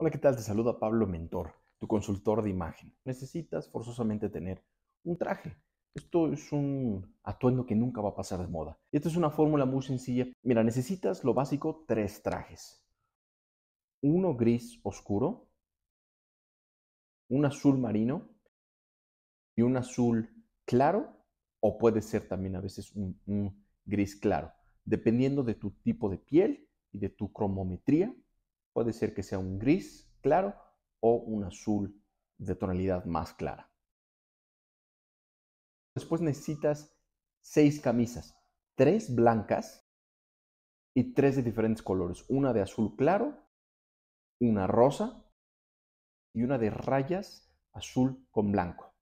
Hola, ¿qué tal? Te saluda Pablo Mentor, tu consultor de imagen. Necesitas forzosamente tener un traje. Esto es un atuendo que nunca va a pasar de moda. Y esta es una fórmula muy sencilla. Mira, necesitas lo básico, tres trajes. Uno gris oscuro, un azul marino y un azul claro, o puede ser también a veces un, un gris claro, dependiendo de tu tipo de piel y de tu cromometría puede ser que sea un gris claro o un azul de tonalidad más clara. Después necesitas seis camisas, tres blancas y tres de diferentes colores, una de azul claro, una rosa y una de rayas azul con blanco.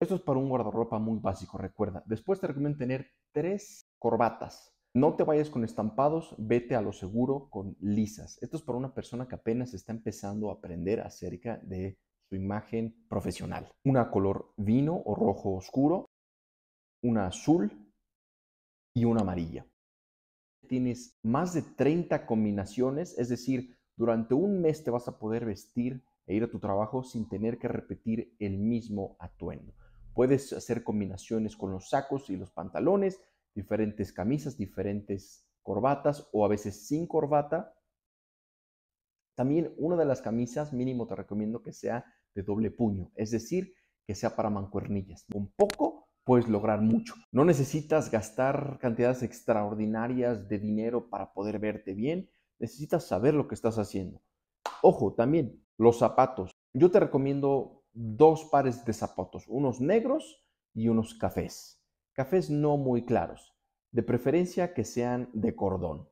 Esto es para un guardarropa muy básico, recuerda. Después te recomiendo tener tres corbatas, no te vayas con estampados, vete a lo seguro con lisas. Esto es para una persona que apenas está empezando a aprender acerca de su imagen profesional. Una color vino o rojo oscuro, una azul y una amarilla. Tienes más de 30 combinaciones, es decir, durante un mes te vas a poder vestir e ir a tu trabajo sin tener que repetir el mismo atuendo. Puedes hacer combinaciones con los sacos y los pantalones, diferentes camisas, diferentes corbatas o a veces sin corbata. También una de las camisas mínimo te recomiendo que sea de doble puño, es decir, que sea para mancuernillas. Un poco puedes lograr mucho. No necesitas gastar cantidades extraordinarias de dinero para poder verte bien, necesitas saber lo que estás haciendo. Ojo, también los zapatos. Yo te recomiendo dos pares de zapatos, unos negros y unos cafés. Cafés no muy claros, de preferencia que sean de cordón.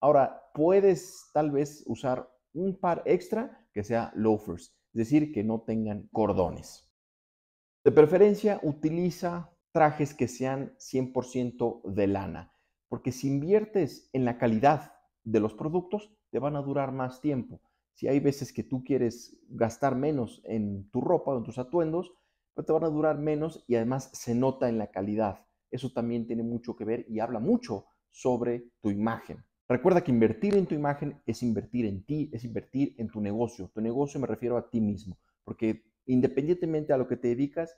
Ahora, puedes tal vez usar un par extra que sea loafers, es decir, que no tengan cordones. De preferencia, utiliza trajes que sean 100% de lana, porque si inviertes en la calidad de los productos, te van a durar más tiempo. Si hay veces que tú quieres gastar menos en tu ropa o en tus atuendos, te van a durar menos y además se nota en la calidad. Eso también tiene mucho que ver y habla mucho sobre tu imagen. Recuerda que invertir en tu imagen es invertir en ti, es invertir en tu negocio. Tu negocio me refiero a ti mismo, porque independientemente a lo que te dedicas,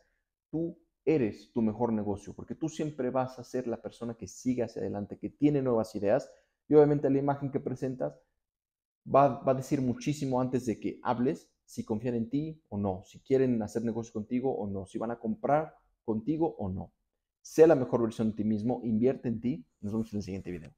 tú eres tu mejor negocio, porque tú siempre vas a ser la persona que sigue hacia adelante, que tiene nuevas ideas y obviamente la imagen que presentas va, va a decir muchísimo antes de que hables si confían en ti o no, si quieren hacer negocios contigo o no, si van a comprar contigo o no. Sé la mejor versión de ti mismo, invierte en ti. Nos vemos en el siguiente video.